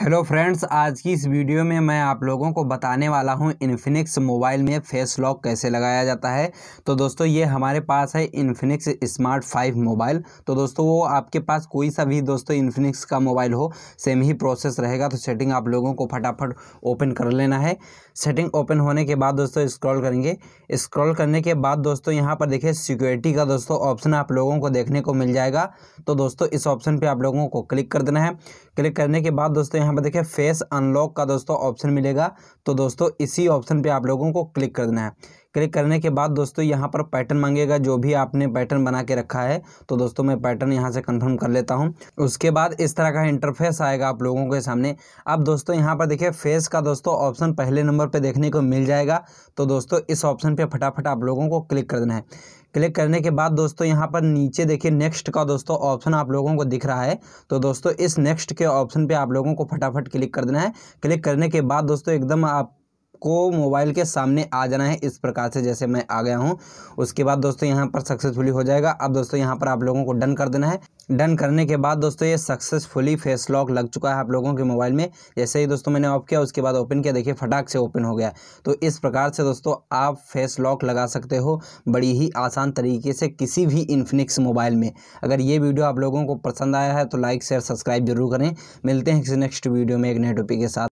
hello friends आज की इस वीडियो में मैं आप लोगों को बताने वाला हूं इन्फिनिक्स मोबाइल में फेस लॉक कैसे लगाया जाता है तो दोस्तों ये हमारे पास है इन्फिनिक्स स्मार्ट फाइव मोबाइल तो दोस्तों वो आपके पास कोई सा भी दोस्तों इन्फिनिक्स का मोबाइल हो सेम ही प्रोसेस रहेगा तो सेटिंग आप लोगों को फटाफट ओपन कर लेना है सेटिंग ओपन होने के बाद दोस्तों इस्क्रॉल करेंगे इस्क्रॉल करने के बाद दोस्तों यहाँ पर देखिए सिक्योरिटी का दोस्तों ऑप्शन आप लोगों को देखने को मिल जाएगा तो दोस्तों इस ऑप्शन पर आप लोगों को क्लिक कर देना है क्लिक करने के बाद दोस्तों यहाँ पर देखिए फेस अनलॉक का दोस्तों ऑप्शन मिलेगा तो दोस्तों इसी ऑप्शन पे आप लोगों को क्लिक कर देना है क्लिक करने के बाद दोस्तों यहाँ पर पैटर्न मांगेगा जो भी आपने पैटर्न बना के रखा है तो दोस्तों मैं पैटर्न यहाँ से कंफर्म कर लेता हूँ उसके बाद इस तरह का इंटरफेस आएगा आप लोगों के सामने अब दोस्तों यहाँ पर देखिए फेस का दोस्तों ऑप्शन पहले नंबर पर देखने को मिल जाएगा तो दोस्तों इस ऑप्शन पर फटाफट आप लोगों को क्लिक कर देना है क्लिक करने के बाद दोस्तों यहाँ पर नीचे देखिए नेक्स्ट का दोस्तों ऑप्शन आप लोगों को दिख रहा है तो दोस्तों इस नेक्स्ट के ऑप्शन पे आप लोगों को फटाफट क्लिक कर देना है क्लिक करने के बाद दोस्तों एकदम आप को मोबाइल के सामने आ जाना है इस प्रकार से जैसे मैं आ गया हूँ उसके बाद दोस्तों यहाँ पर सक्सेसफुली हो जाएगा अब दोस्तों यहाँ पर आप लोगों को डन कर देना है डन करने के बाद दोस्तों ये सक्सेसफुली फेस लॉक लग चुका है आप लोगों के मोबाइल में जैसे ही दोस्तों मैंने ऑफ किया उसके बाद ओपन किया देखिए फटाक से ओपन हो गया तो इस प्रकार से दोस्तों आप फेस लॉक लगा सकते हो बड़ी ही आसान तरीके से किसी भी इन्फिनिक्स मोबाइल में अगर ये वीडियो आप लोगों को पसंद आया है तो लाइक शेयर सब्सक्राइब जरूर करें मिलते हैं किसी नेक्स्ट वीडियो में एक नए टॉपिक के साथ